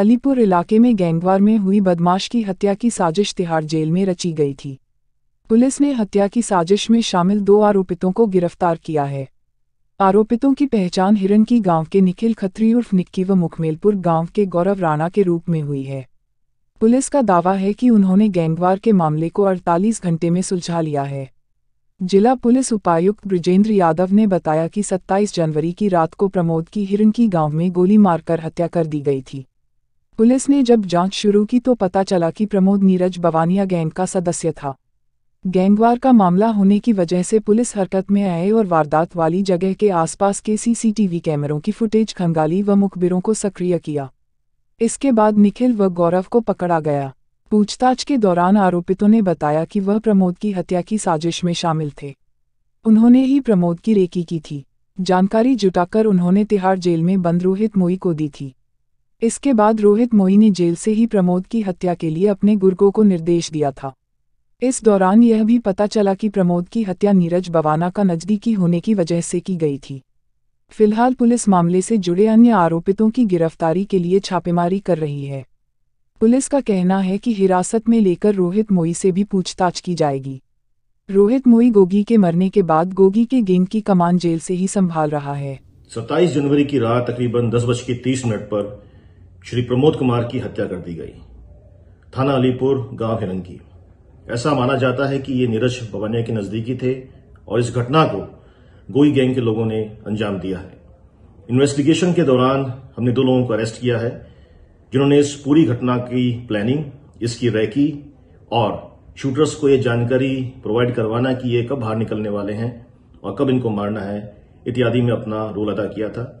अलीपुर इलाके में गैंगवार में हुई बदमाश की हत्या की साजिश तिहाड़ जेल में रची गई थी पुलिस ने हत्या की साजिश में शामिल दो आरोपितों को गिरफ्तार किया है आरोपितों की पहचान हिरन की गांव के निखिल खत्री उर्फ निक्की व मुखमेलपुर गांव के गौरव राणा के रूप में हुई है पुलिस का दावा है कि उन्होंने गैंगवार के मामले को 48 घंटे में सुलझा लिया है जिला पुलिस उपायुक्त ब्रिजेंद्र यादव ने बताया कि 27 जनवरी की रात को प्रमोद की हिरन की गांव में गोली मारकर हत्या कर दी गई थी पुलिस ने जब जांच शुरू की तो पता चला कि प्रमोद नीरज बवानिया गैंग का सदस्य था गैंगवार का मामला होने की वजह से पुलिस हरकत में आए और वारदात वाली जगह के आसपास के सीसीटीवी कैमरों की फुटेज खंगाली व मुखबिरों को सक्रिय किया इसके बाद निखिल व गौरव को पकड़ा गया पूछताछ के दौरान आरोपितों ने बताया कि वह प्रमोद की हत्या की साजिश में शामिल थे उन्होंने ही प्रमोद की रेकी की थी जानकारी जुटाकर उन्होंने तिहाड़ जेल में बंद रोहित मोई को दी थी इसके बाद रोहित मोई ने जेल से ही प्रमोद की हत्या के लिए अपने गुर्गों को निर्देश दिया था इस दौरान यह भी पता चला कि प्रमोद की हत्या नीरज बवाना का नज़दीकी होने की वजह से की गई थी फिलहाल पुलिस मामले से जुड़े अन्य आरोपितों की गिरफ्तारी के लिए छापेमारी कर रही है पुलिस का कहना है कि हिरासत में लेकर रोहित मोई से भी पूछताछ की जाएगी रोहित मोई गोगी के मरने के बाद गोगी के गेंद की कमान जेल से ही संभाल रहा है सत्ताईस जनवरी की रात तकरीबन दस बज के तीस मिनट पर श्री प्रमोद कुमार की हत्या कर दी गई थाना अलीपुर गांव हिरंगी ऐसा माना जाता है कि ये नीरज बवानिया के नजदीकी थे और इस घटना को गोई गैंग के लोगों ने अंजाम दिया है इन्वेस्टिगेशन के दौरान हमने दो लोगों को अरेस्ट किया है जिन्होंने इस पूरी घटना की प्लानिंग इसकी रैकी और शूटर्स को यह जानकारी प्रोवाइड करवाना कि ये कब बाहर निकलने वाले हैं और कब इनको मारना है इत्यादि में अपना रोल अदा किया था